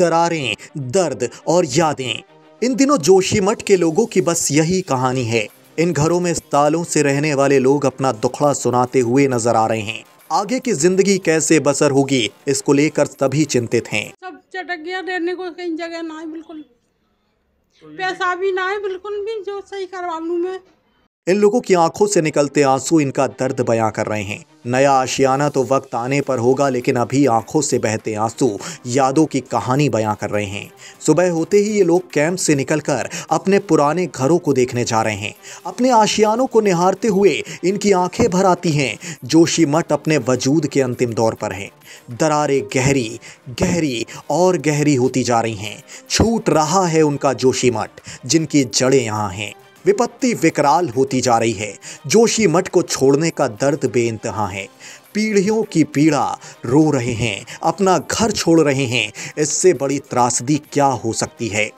दरारें दर्द और यादें इन दिनों जोशीमठ के लोगों की बस यही कहानी है इन घरों में सालों से रहने वाले लोग अपना दुखड़ा सुनाते हुए नजर आ रहे हैं आगे की जिंदगी कैसे बसर होगी इसको लेकर सभी चिंतित हैं। सब चटक गया रहने को कहीं जगह ना है बिल्कुल पैसा भी ना है बिल्कुल भी जो सही करवा लू मैं इन लोगों की आंखों से निकलते आंसू इनका दर्द बयां कर रहे हैं नया आशियाना तो वक्त आने पर होगा लेकिन अभी आंखों से बहते आंसू यादों की कहानी बयां कर रहे हैं सुबह होते ही ये लोग कैंप से निकलकर अपने पुराने घरों को देखने जा रहे हैं अपने आशियानों को निहारते हुए इनकी आंखें भर आती हैं जोशी मठ अपने वजूद के अंतिम दौर पर हैं दरारें गहरी गहरी और गहरी होती जा रही हैं छूट रहा है उनका जोशी मठ जिनकी जड़ें यहाँ हैं विपत्ति विकराल होती जा रही है जोशी मठ को छोड़ने का दर्द बेइंतहा है पीढ़ियों की पीड़ा रो रहे हैं अपना घर छोड़ रहे हैं इससे बड़ी त्रासदी क्या हो सकती है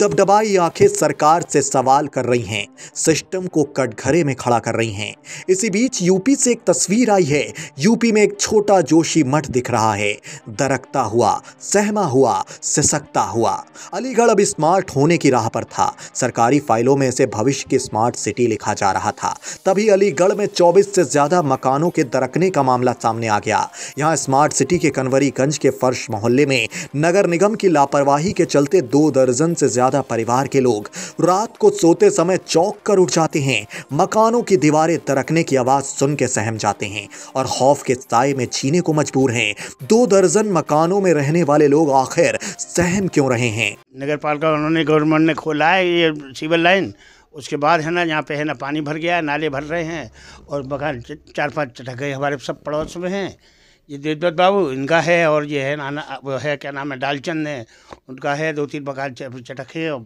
दबदबाई आंखें सरकार से सवाल कर रही हैं सिस्टम को कटघरे में खड़ा कर रही हैं इसी बीच यूपी से एक तस्वीर आई है यूपी में एक छोटा जोशी मठ दिख रहा है दरकता हुआ सहमा हुआ सिसकता हुआ अलीगढ़ अब स्मार्ट होने की राह पर था सरकारी फाइलों में इसे भविष्य की स्मार्ट सिटी लिखा जा रहा था तभी अलीगढ़ में चौबीस से ज्यादा मकानों के दरकने का मामला सामने आ गया यहाँ स्मार्ट सिटी के कनवरीगंज के फर्श मोहल्ले में नगर निगम की लापरवाही के चलते दो दर्जन से ज्यादा ज्यादा परिवार के लोग रात को सोते समय चौंक कर उठ जाते हैं मकानों की दीवारें तरकने की आवाज सुन के सहम जाते हैं और खौफ के साय में जीने को मजबूर हैं दो दर्जन मकानों में रहने वाले लोग आखिर सहम क्यों रहे हैं नगर पालिका उन्होंने गवर्नमेंट ने खोला है ये सिविल लाइन उसके बाद है ना यहाँ पे है ना पानी भर गया नाले भर रहे हैं और मकान चार पाँच ढक गए हमारे सब पड़ोस में हैं ये देवदत्त बाबू इनका है और ये है नाना वो है क्या नाम है डालचंद है उनका है दो तीन बकाल चटखे और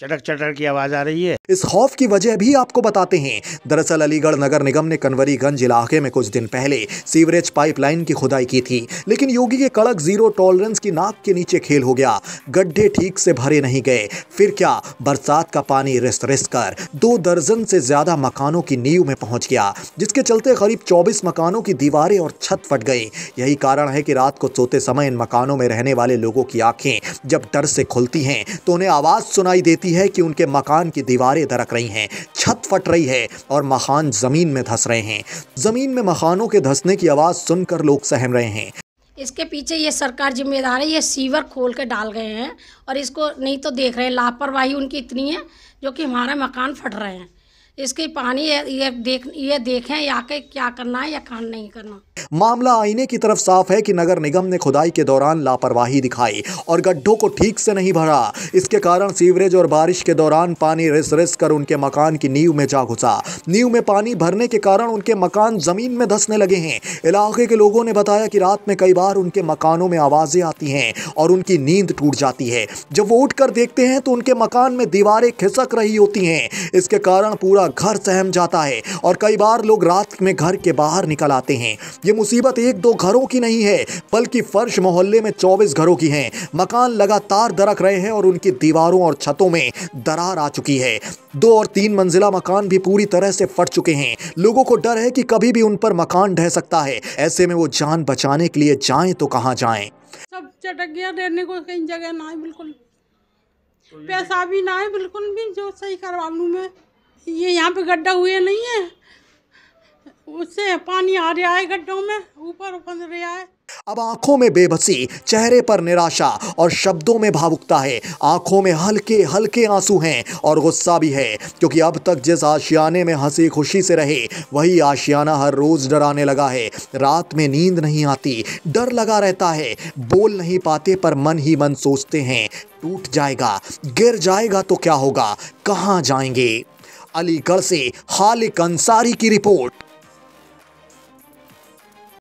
चटक चटक की आवाज आ रही है इस खौफ की वजह भी आपको बताते हैं दरअसल अलीगढ़ नगर निगम ने कनवरीगंज इलाके में कुछ दिन पहले सीवरेज पाइपलाइन की खुदाई की थी लेकिन योगी के कड़क जीरो टॉलरेंस की नाक के नीचे खेल हो गया गड्ढे ठीक से भरे नहीं गए फिर क्या बरसात का पानी रिस रिस कर दो दर्जन से ज्यादा मकानों की नींव में पहुंच गया जिसके चलते करीब चौबीस मकानों की दीवारें और छत फट गई यही कारण है कि रात को सोते समय इन मकानों में रहने वाले लोगों की आंखें जब डर से खुलती हैं तो उन्हें आवाज सुनाई देती लगती है कि उनके मकान की दीवारें दरक रही हैं छत फट रही है और मकान ज़मीन में धस रहे हैं ज़मीन में मकानों के धसने की आवाज़ सुनकर लोग सहम रहे हैं इसके पीछे ये सरकार जिम्मेदार है ये सीवर खोल के डाल गए हैं और इसको नहीं तो देख रहे हैं लापरवाही उनकी इतनी है जो कि हमारे मकान फट रहे हैं इसकी पानी ये देख ये देखें या के क्या करना है या काम नहीं करना मामला आईने की तरफ साफ है कि नगर निगम ने खुदाई के दौरान लापरवाही दिखाई और गड्ढों को ठीक से नहीं भरा इसके कारण सीवरेज और बारिश के दौरान पानी रिस रिस कर उनके मकान की नींव में जा घुसा नींव में पानी भरने के कारण उनके मकान जमीन में धंसने लगे हैं इलाके के लोगों ने बताया कि रात में कई बार उनके मकानों में आवाज़ें आती हैं और उनकी नींद टूट जाती है जब वो उठ देखते हैं तो उनके मकान में दीवारें खिसक रही होती हैं इसके कारण पूरा पूरा घर सहम जाता है और कई बार लोग रात में घर के बाहर निकल आते हैं ये मुसीबत एक दो घरों की नहीं है बल्कि फर्श मोहल्ले में चौबीस घरों की है मकान लगातार दरक रहे हैं और उनकी दीवारों और छतों में दरार आ चुकी है दो और तीन मंजिला मकान भी पूरी तरह से फट चुके हैं लोगों को डर है कि कभी भी उन पर मकान ढह सकता है ऐसे में वो जान बचाने के लिए जाएं तो कहाँ जाएं सब चटक गया रहने को कहीं जगह ना है बिल्कुल पैसा भी ना है बिल्कुल भी जो सही करवा लू मैं ये यहाँ पे गड्ढा हुए नहीं है उससे पानी आ रहा है गड्ढों में ऊपर बन रहा है अब आंखों में बेबसी चेहरे पर निराशा और शब्दों में भावुकता है आंखों में हल्के हल्के आंसू हैं और गुस्सा भी है क्योंकि अब तक जिस आशियाने में हंसी खुशी से रहे वही आशियाना हर रोज डराने लगा है रात में नींद नहीं आती डर लगा रहता है बोल नहीं पाते पर मन ही मन सोचते हैं टूट जाएगा गिर जाएगा तो क्या होगा कहाँ जाएंगे अलीगढ़ से खालिक अंसारी की रिपोर्ट